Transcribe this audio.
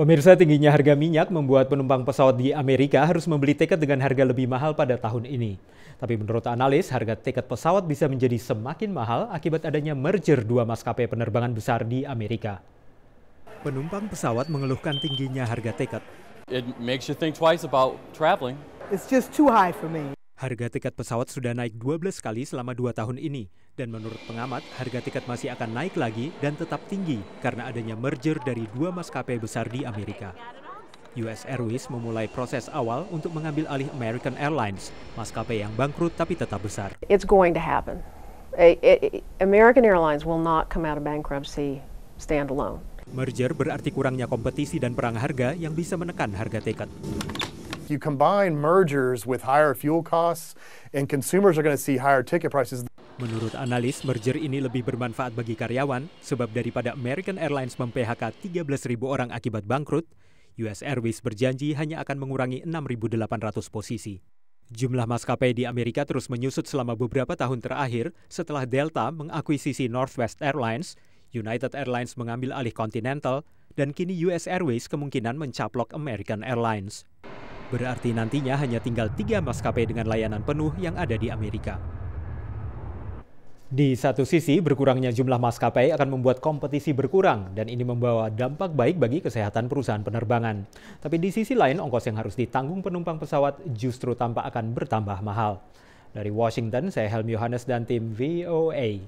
Pemirsa tingginya harga minyak membuat penumpang pesawat di Amerika harus membeli tiket dengan harga lebih mahal pada tahun ini. Tapi menurut analis, harga tiket pesawat bisa menjadi semakin mahal akibat adanya merger dua maskapai penerbangan besar di Amerika. Penumpang pesawat mengeluhkan tingginya harga tiket. It makes you think twice about traveling. It's just too high for me. Harga tiket pesawat sudah naik 12 kali selama 2 tahun ini, dan menurut pengamat, harga tiket masih akan naik lagi dan tetap tinggi karena adanya merger dari dua maskapai besar di Amerika. US Airways memulai proses awal untuk mengambil alih American Airlines, maskapai yang bangkrut tapi tetap besar. It's going to happen. American Airlines will not come out of bankruptcy standalone. Merger berarti kurangnya kompetisi dan perang harga yang bisa menekan harga tiket you combine mergers with higher fuel costs and consumers are going to see higher ticket prices. Menurut analis, merger ini lebih bermanfaat bagi karyawan sebab daripada American Airlines mem-PHK 13.000 orang akibat bangkrut, US Airways berjanji hanya akan mengurangi 6.800 posisi. Jumlah maskapai di Amerika terus menyusut selama beberapa tahun terakhir setelah Delta mengakuisisi Northwest Airlines, United Airlines mengambil alih Continental, dan kini US Airways kemungkinan mencaplok American Airlines. Berarti nantinya hanya tinggal tiga maskapai dengan layanan penuh yang ada di Amerika. Di satu sisi, berkurangnya jumlah maskapai akan membuat kompetisi berkurang dan ini membawa dampak baik bagi kesehatan perusahaan penerbangan. Tapi di sisi lain, ongkos yang harus ditanggung penumpang pesawat justru tampak akan bertambah mahal. Dari Washington, saya Helm Yohanes dan tim VOA.